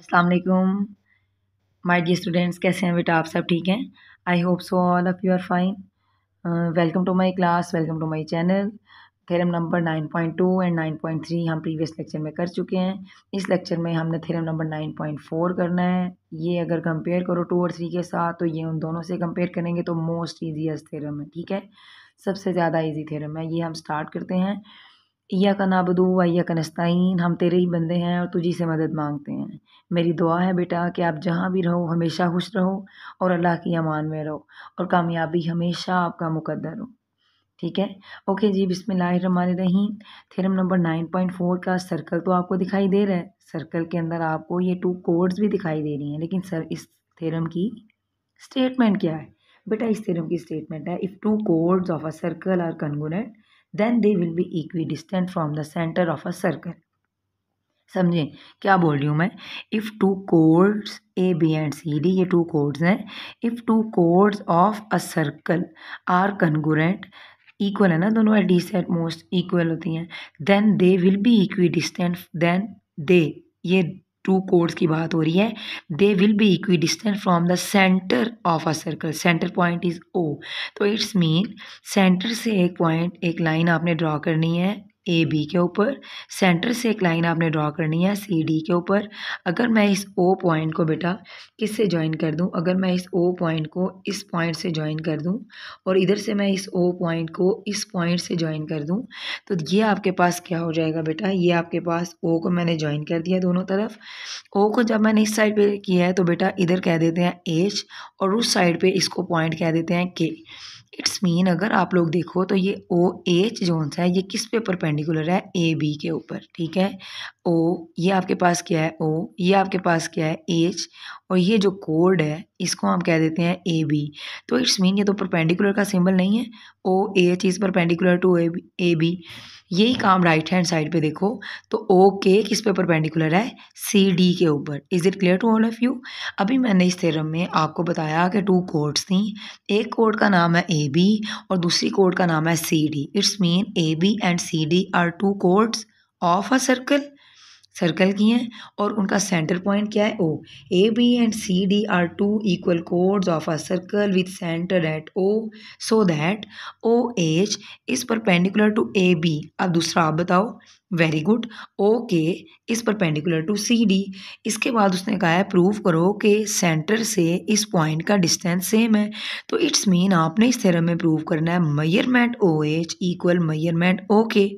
अस्सलाम वालेकुम my dear students कैसे हैं बेटा आप सब ठीक हैं I hope so all of you are fine welcome to my class welcome to my channel theorem number nine point two and nine point three हम प्रीवियस लेक्चर में कर चुके हैं इस लेक्चर में हमने theorem number nine point four करना है ये अगर कंपेयर करो टू और थ्री के साथ तो ये उन दोनों से कंपेयर करेंगे तो मोस्ट ईजीएस्ट थेरम है ठीक है सबसे ज़्यादा ईजी थेरम है ये हम स्टार्ट करते हैं या का नाबदू व या का नस्ताइन हम तेरे ही बंदे हैं और तुझी से मदद मांगते हैं मेरी दुआ है बेटा कि आप जहाँ भी रहो हमेशा खुश रहो और अल्लाह की अमान में रहो और कामयाबी हमेशा आपका मुकद्दर हो ठीक है ओके जी Rahim theorem number nine point four का सर्कल तो आपको दिखाई दे रहा है सर्कल के अंदर आपको ये टू कोड्स भी दिखाई दे रही हैं लेकिन सर इस थेरम की स्टेटमेंट क्या है बेटा इस थेरम की स्टेटमेंट है if two chords of a circle are congruent then they will be equidistant from the centre of a circle समझें क्या बोल रही हूँ मैं if two chords A B and C D ये टू कोड्स हैं if two chords of a circle are congruent equal है ना दोनों एट डी सेट मोस्ट इक्वल होती हैं then they will be equidistant then they ये टू कोर्ड्स की बात हो रही है they will be equidistance from the centre of a circle centre point is O तो इट्स मीन सेंटर से एक पॉइंट एक लाइन आपने ड्रॉ करनी है ए बी के ऊपर सेंटर से एक लाइन आपने ड्रॉ करनी है सी डी के ऊपर अगर मैं इस ओ पॉइंट को बेटा किस से ज्वाइन कर दूं अगर मैं इस ओ पॉइंट को इस पॉइंट से ज्वाइन कर दूं और इधर से मैं इस ओ पॉइंट को इस पॉइंट से ज्वाइन कर दूं तो ये आपके पास क्या हो जाएगा बेटा ये आपके पास ओ को मैंने ज्वाइन कर दिया दोनों तरफ ओ को जब मैंने इस साइड पर किया है तो बेटा इधर कह देते हैं एच और उस साइड पर इसको पॉइंट कह देते हैं के इट्स मीन अगर आप लोग देखो तो ये ओ एच जोन्स है ये किस पे परपेंडिकुलर है ए बी के ऊपर ठीक है ओ ये आपके पास क्या है ओ ये आपके पास क्या है एच और ये जो कोड है इसको हम कह देते हैं ए बी तो इट्स मीन ये तो परपेंडिकुलर का सिंबल नहीं है O H is perpendicular to A B यही काम राइट हैंड साइड पे देखो तो ओ के किस पे परपेंडिकुलर है सी डी के ऊपर is it clear to all of you अभी मैंने इस थ्योरम में आपको बताया कि टू कोड्स थी एक कोड का नाम है ए बी और दूसरी कोड का नाम है C D it's mean A B and C D are two chords of a circle circle की हैं और उनका सेंटर पॉइंट क्या है O A B and C D are two equal chords of a circle with centre at O so that O H is perpendicular to A B अब दूसरा आप बताओ वेरी गुड ओ के इस परपेंडिकुलर टू सी डी इसके बाद उसने कहा है प्रूव करो कि सेंटर से इस पॉइंट का डिस्टेंस सेम है तो इट्स मीन आपने इस थेरम में प्रूव करना है मयरमेंट ओ एच इक्वल मयरमेंट ओ के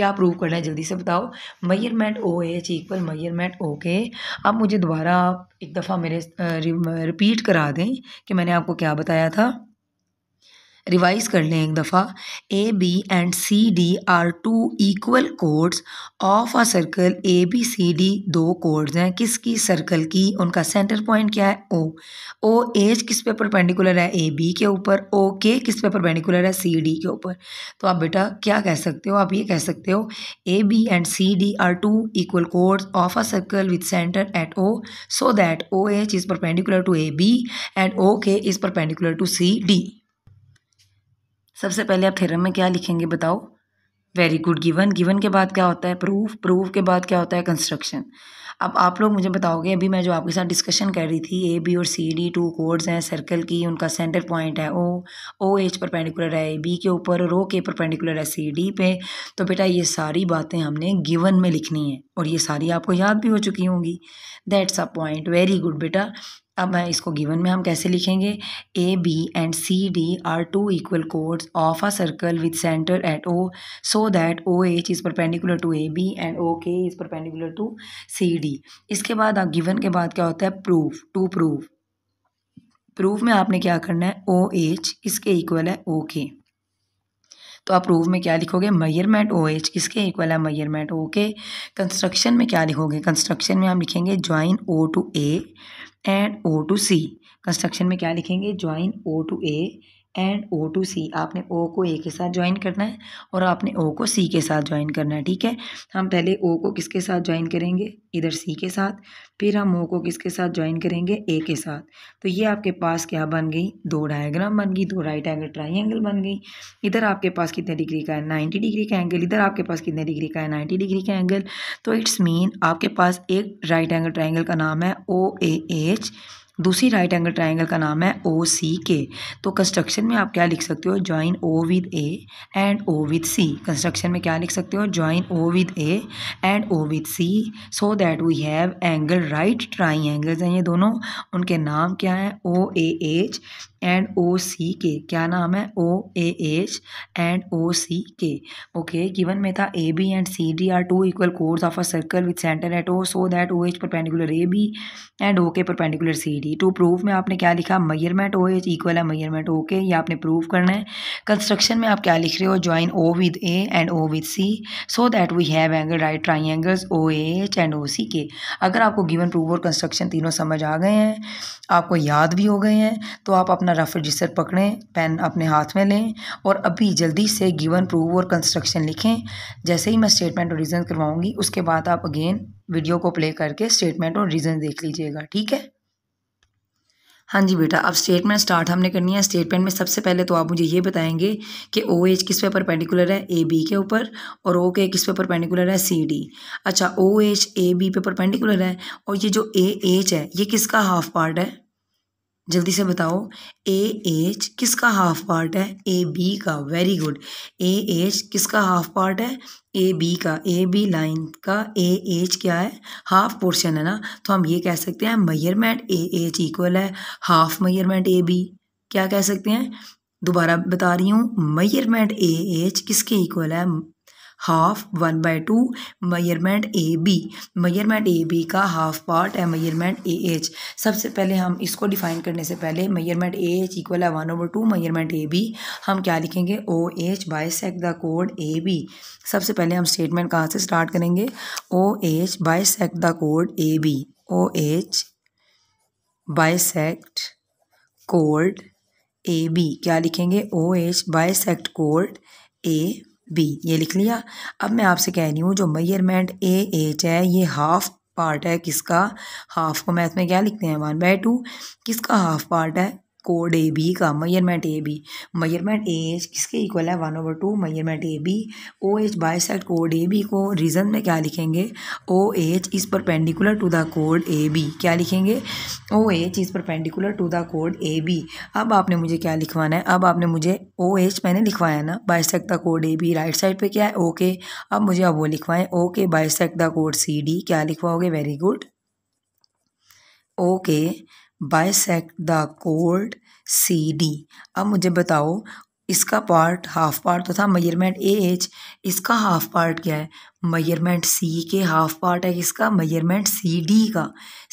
क्या प्रूव करना है जल्दी से बताओ मयरमेंट ओ एच इक्वल मैयरमेंट ओ के अब मुझे दोबारा एक दफ़ा मेरे रिपीट करा दें कि मैंने आपको क्या बताया था रिवाइज कर लें एक दफ़ा A B and C D are two equal chords of a circle A B C D दो कोड्स हैं किसकी सर्कल की उनका सेंटर पॉइंट क्या है ओ ओ एज किस पे परपेंडिकुलर है ए बी के ऊपर ओ के किस पे परपेंडिकुलर है सी डी के ऊपर तो आप बेटा क्या कह सकते हो आप ये कह सकते हो A B and C D are two equal chords of a circle with centre at O so that O H is perpendicular to A B and O K is perpendicular to C D सबसे पहले आप theorem में क्या लिखेंगे बताओ very good given given के बाद क्या होता है प्रूफ प्रूफ के बाद क्या होता है कंस्ट्रक्शन अब आप लोग मुझे बताओगे अभी मैं जो आपके साथ डिस्कशन कर रही थी ए बी और सी डी टू कोड्स हैं सर्कल की उनका सेंटर पॉइंट है ओ ओ एच पर पेंडिकुलर है बी के ऊपर और ओ के पर पेंडिकुलर है सी डी पे तो बेटा ये सारी बातें हमने गिवन में लिखनी है और ये सारी आपको याद भी हो चुकी होंगी that's a point very good बेटा अब इसको गिवन में हम कैसे लिखेंगे A B and C D are two equal chords of a circle with centre at O so that O H is perpendicular to A B and O K is perpendicular to C D इसके बाद आप given के बाद क्या होता है proof to proof proof में आपने क्या करना है ओ एच इसके इक्वल है ओ के तो आप प्रूफ में क्या लिखोगे मयरमेंट ओ एच किसके इक्वल है मयरमेंट ओ के कंस्ट्रक्शन में क्या लिखोगे कंस्ट्रक्शन में हम लिखेंगे join O to A and O to C construction में क्या लिखेंगे join O to A and O to C आपने ओ को ए के साथ ज्वाइन करना है और आपने ओ को सी के साथ ज्वाइन करना है ठीक है हम पहले ओ को किसके साथ ज्वाइन करेंगे इधर सी के साथ फिर हम ओ को किसके साथ ज्वाइन करेंगे ए के साथ तो ये आपके पास क्या बन गई दो डायग्राम बन गई दो राइट एंगल ट्राइंगल बन गई इधर आपके पास कितने डिग्री का है नाइन्टी डिग्री का एंगल इधर आपके पास कितने डिग्री का है नाइन्टी डिग्री का एंगल तो इट्स मीन आपके पास एक राइट एंगल ट्राइंगल का नाम है ओ ए एच दूसरी राइट एंगल ट्राइंगल का नाम है ओ सी के तो कंस्ट्रक्शन में आप क्या लिख सकते हो join O with A and O with C construction में क्या लिख सकते हो join O with A and O with C so that we have angle right triangles हैं ये दोनों उनके नाम क्या हैं ओ A H and O C K क्या नाम है O A H and O C के ओके गिवन में था A B and C D are two equal chords of a circle with centre at O so that O H perpendicular A B and O K perpendicular C D थी to proof में आपने क्या लिखा मयरमेंट O H equal है मयरमेंट okay के ये आपने proof करना है कंस्ट्रक्शन में आप क्या लिख रहे हो join O with A and O with C so that we have angle right angles O H and O C K अगर आपको गिवन प्रूफ और कंस्ट्रक्शन तीनों समझ आ गए हैं आपको याद भी हो गए हैं तो आप अपना रफ रजिस्टर पकड़ें पेन अपने हाथ में लें और अभी जल्दी से गिवन प्रूफ और कंस्ट्रक्शन लिखें जैसे ही मैं स्टेटमेंट और रीज़न करवाऊँगी उसके बाद आप अगेन वीडियो को प्ले करके स्टेटमेंट और रीज़न देख लीजिएगा ठीक है हाँ जी बेटा अब स्टेटमेंट स्टार्ट हमने करनी है स्टेटमेंट में सबसे पहले तो आप मुझे ये बताएंगे कि ओ एच किस पे परपेंडिकुलर है ए बी के ऊपर और ओ के किस पे परपेंडिकुलर है सी डी अच्छा ओ एच ए बी पे परपेंडिकुलर है और ये जो ए एच है ये किसका हाफ पार्ट है जल्दी से बताओ ए एच किसका हाफ पार्ट है ए बी का वेरी गुड ए एच किसका हाफ पार्ट है ए बी का ए बी लाइन का ए एच क्या है हाफ पोर्शन है ना तो हम ये कह सकते हैं मैयरमेंट ए एच इक्वल है हाफ मैयरमेंट ए बी क्या कह सकते हैं दोबारा बता रही हूँ मैयरमेंट ए एच किसके इक्वल है half one by two measurement A B measurement A B का हाफ पार्ट है मयरमेंट ए एच सबसे पहले हम इसको डिफाइन करने से पहले मयरमेंट ए एच इक्वल है one over two measurement A B हम क्या लिखेंगे O H by sec the कोड ए बी सबसे पहले हम स्टेटमेंट कहाँ से स्टार्ट करेंगे O H by sec the कोड A B O H sect code A B क्या लिखेंगे O H sect code A B ये लिख लिया अब मैं आपसे कह रही हूँ जो मयरमेंट ए एच है ये हाफ पार्ट है किसका हाफ को मैथ में क्या लिखते हैं वन बाय टू किसका हाफ पार्ट है कोड ए बी का measurement A B measurement A H किसके इक्वल है one over two measurement A B O H bisect कोड ए बी को रीजन में क्या लिखेंगे O H is perpendicular to the कोड ए बी क्या लिखेंगे O H perpendicular to the कोड ए बी अब आपने मुझे क्या लिखवाना है अब आपने मुझे ओ एच मैंने लिखवाया ना बाइसेक्ट द कोड ए बी राइट साइड पर क्या है ओके okay. अब मुझे अब वो लिखवाएं ओके बाइसेक्ट द कोड सी डी क्या लिखवाओगे very good okay okay. Bisect the कोड सी डी अब मुझे बताओ इसका पार्ट हाफ पार्ट तो था मयरमेंट ए एच इसका हाफ पार्ट क्या है मयरमेंट सी के हाफ पार्ट है इसका मयरमेंट सी डी का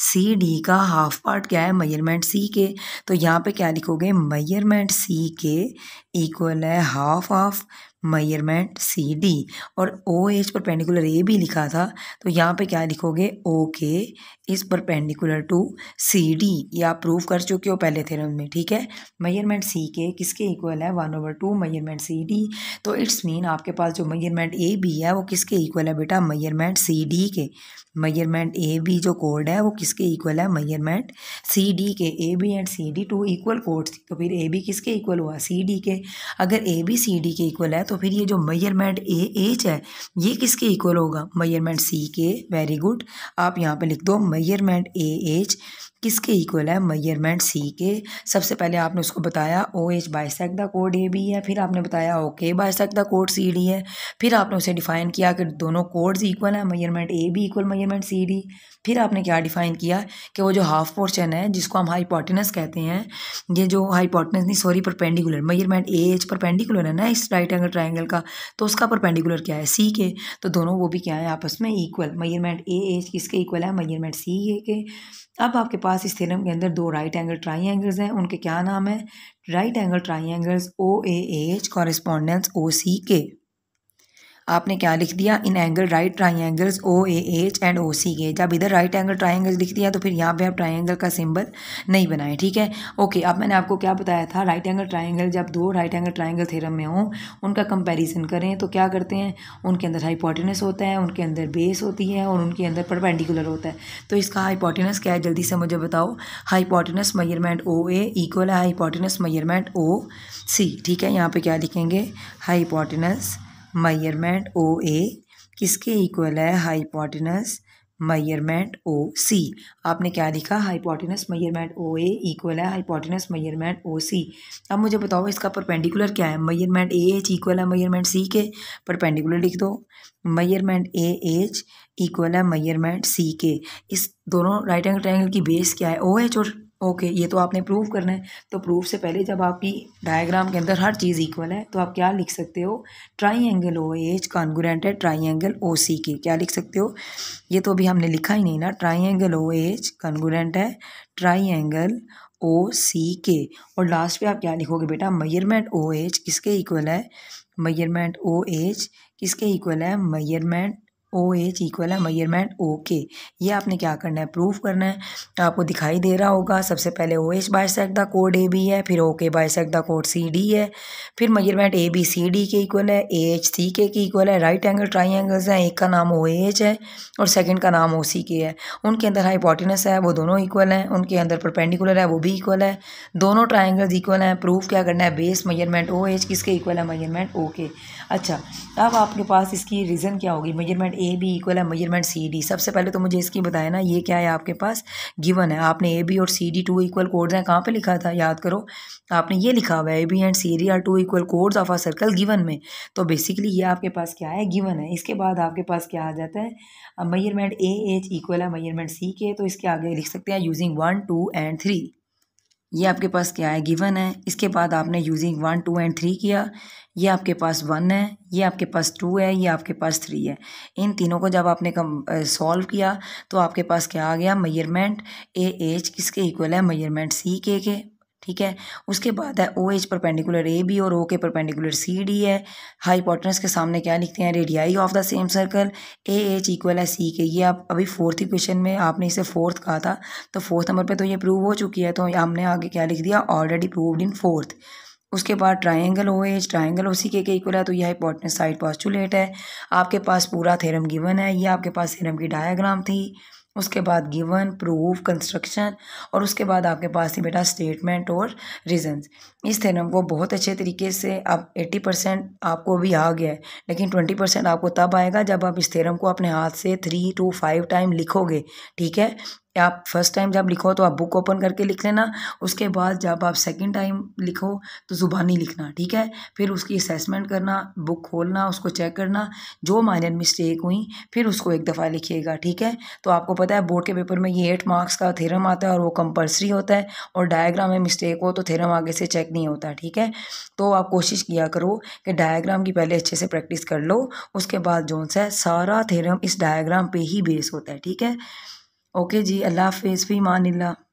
सी डी का हाफ पार्ट क्या है मयरमेंट सी के तो यहाँ पे क्या लिखोगे मयरमेंट सी के इक्वल है half of measurement C D और ओ एच परपेंडिकुलर ए भी लिखा था तो यहाँ पे क्या लिखोगे ओ के इस परपेंडिकुलर टू सी डी ये आप प्रूव कर चुके हो पहले थेरम में ठीक है मयरमेंट सी के किसके इक्वल है one over two measurement C D तो इट्स मीन आपके पास जो मयरमेंट ए बी है वो किसके इक्वल है बेटा मयरमेंट सी डी के मयरमेंट ए बी जो कोड है वो किसके इक्वल है मयरमेंट सी डी के A B and C D two equal chords थी तो फिर ए बी किसके इक्वल हुआ सी डी के अगर ए बी सी डी के इक्वल है तो फिर ये जो मयरमेंट ए एच है ये किसके इक्वल होगा मयरमेंट सी के वेरी गुड आप यहाँ पे लिख दो मैयरमेंट ए एच किसके इक्वल है मयरमेंट सी के सबसे पहले आपने उसको बताया ओ एच बाइसेक द कोड ए बी है फिर आपने बताया ओके बाइसेक द कोड सी डी है फिर आपने उसे डिफाइन किया कि दोनों कोड्स इक्वल हैं मयरमेंट ए भी इक्वल मयरमेंट सी डी फिर आपने क्या डिफाइन किया कि वो जो हाफ पोर्शन है जिसको हम हाईपोटिनस कहते हैं ये जो हाईपोटिनस नहीं sorry perpendicular measurement A H perpendicular है ना इस राइट एंगल ट्राइंगल का तो उसका परपेंडिकुलर क्या है सी के तो दोनों वो भी क्या है आपस में इक्वल मयरमेंट ए एच किसके इक्वल है मयरमेंट सी ए के अब आपके पास इस थ्योरम के अंदर दो राइट एंगल ट्राई एंगल्स हैं उनके क्या नाम है right angle triangles O A H correspondence O C K आपने क्या लिख दिया इन angle right triangles O A H and O C K जब इधर राइट एंगल ट्राइंगल लिख दिया तो फिर यहाँ पे आप ट्राइंगल का सिंबल नहीं बनाए ठीक है ओके अब मैंने आपको क्या बताया था राइट एंगल ट्राइंगल जब दो राइट एंगल ट्राइंगल थेरम में हों उनका कंपेरिजन करें तो क्या करते हैं उनके अंदर हाइपोटिनस होता है उनके अंदर बेस होती है और उनके अंदर परपेंडिकुलर होता है तो इसका हाइपोटिनस क्या है जल्दी से मुझे बताओ hypotenuse measurement O A equal है हाइपोटिनस मयरमेंट ओ सी ठीक है यहाँ पर क्या लिखेंगे हाइपोटिनस मयरमेंट ओ ए किसके इक्वल है हाइपोटिनस मयरमेंट ओ सी आपने क्या लिखा hypotenuse measurement O A equal है हाइपोटिनस मयरमेंट ओ सी अब मुझे बताओ इसका परपेंडिकुलर क्या है मयरमेंट ए एच इक्वल है मयरमेंट सी के परपेंडिकुलर लिख दो मयरमेंट ए एच इक्वल है मयरमेंट सी के इस दोनों राइट एंगल ट्राइंगल की बेस क्या है ओ एच और ओके ये तो आपने प्रूव करना है तो प्रूफ से पहले जब आपकी डायग्राम के अंदर हर चीज़ इक्वल है तो आप क्या लिख सकते हो triangle O H congruent है triangle O C K क्या लिख सकते हो ये तो अभी हमने लिखा ही नहीं ना triangle O H congruent है triangle O C K और लास्ट पे आप क्या लिखोगे बेटा मयरमेंट ओ एच किसके इक्वल है मयरमेंट ओ एच किसके इक्वल है मयरमेंट ओ एच इक्वल है मयरमेंट ओ के ये आपने क्या करना है प्रूफ करना है आपको दिखाई दे रहा होगा सबसे पहले ओ एच बायसेक द कोड ए बी है फिर ओ के बायसेक द कोड सी डी है फिर measurement A B C D के इक्वल है A H C K equal है राइट एंगल ट्राइंगल्स हैं एक का नाम ओ एच है और सेकेंड का नाम ओ सी के है उनके अंदर हाइपोटिनस है वो दोनों इक्वल हैं उनके अंदर परपेंडिकुलर है वो भी इक्वल है दोनों ट्राइंगल्स इक्वल हैं प्रूफ क्या करना है बेस मयरमेंट ओ एच किसके इक्वल है मयरमेंट ओ के अच्छा अब आपके पास इसकी रीज़न क्या होगी मयरमेंट ए बी इक्वल है मेजरमेंट सी डी सबसे पहले तो मुझे इसकी बताया ना ये क्या है आपके पास गिवन है आपने ए बी और C D two equal chords हैं कहाँ पे लिखा था याद करो आपने ये लिखा हुआ है A B and C D are two equal chords of a circle given में तो बेसिकली ये आपके पास क्या है गिवन है इसके बाद आपके पास क्या आ जाता है मेजरमेंट ए एच इक्वल है मेजरमेंट सी के तो इसके आगे लिख सकते हैं using one two and three ये आपके पास क्या है गिवन है इसके बाद आपने using one two and three किया ये आपके पास वन है ये आपके पास टू है ये आपके पास थ्री है इन तीनों को जब आपने कम सॉल्व किया तो आपके पास क्या आ गया मेजरमेंट ए एच किसके इक्वल है मेजरमेंट सी के के ठीक है उसके बाद है O is perpendicular A B और O K perpendicular C D है पॉटनस के सामने क्या लिखते हैं radii of the same circle A H equal है सी के ये आप अभी फोर्थ इक्वेशन में आपने इसे फोर्थ कहा था तो फोर्थ नंबर पे तो ये प्रूव हो चुकी है तो हमने आगे क्या लिख दिया ऑलरेडी प्रूवड इन फोर्थ उसके बाद triangle O H triangle O C K के इक्वल है तो यह हाइपोटनस साइड पॉस्टुलेट है आपके पास पूरा थेरम गिवन है ये आपके पास थेरम की डायग्राम थी उसके बाद गिवन प्रूफ कंस्ट्रक्शन और उसके बाद आपके पास ही बेटा स्टेटमेंट और रीजंस इस थेरम को बहुत अच्छे तरीके से आप एट्टी परसेंट आपको अभी आ गया है लेकिन ट्वेंटी परसेंट आपको तब आएगा जब आप इस थेरम को अपने हाथ से थ्री टू फाइव टाइम लिखोगे ठीक है आप फर्स्ट टाइम जब लिखो तो आप बुक ओपन करके लिख लेना उसके बाद जब आप सेकंड टाइम लिखो तो ज़ुबानी लिखना ठीक है फिर उसकी असेसमेंट करना बुक खोलना उसको चेक करना जो माइनर मिस्टेक हुई फिर उसको एक दफ़ा लिखिएगा ठीक है तो आपको पता है बोर्ड के पेपर में ये एट मार्क्स का थेरम आता है और वो कंपलसरी होता है और डायग्राम में मिस्टेक हो तो थेरम आगे से चेक नहीं होता ठीक है तो आप कोशिश किया करो कि डायग्राम की पहले अच्छे से प्रैक्टिस कर लो उसके बाद जो सा सारा थेरम इस डायग्राम पर ही बेस होता है ठीक है ओके जी अल्लाह हाफ़िज़ फ़ी अमान अल्लाह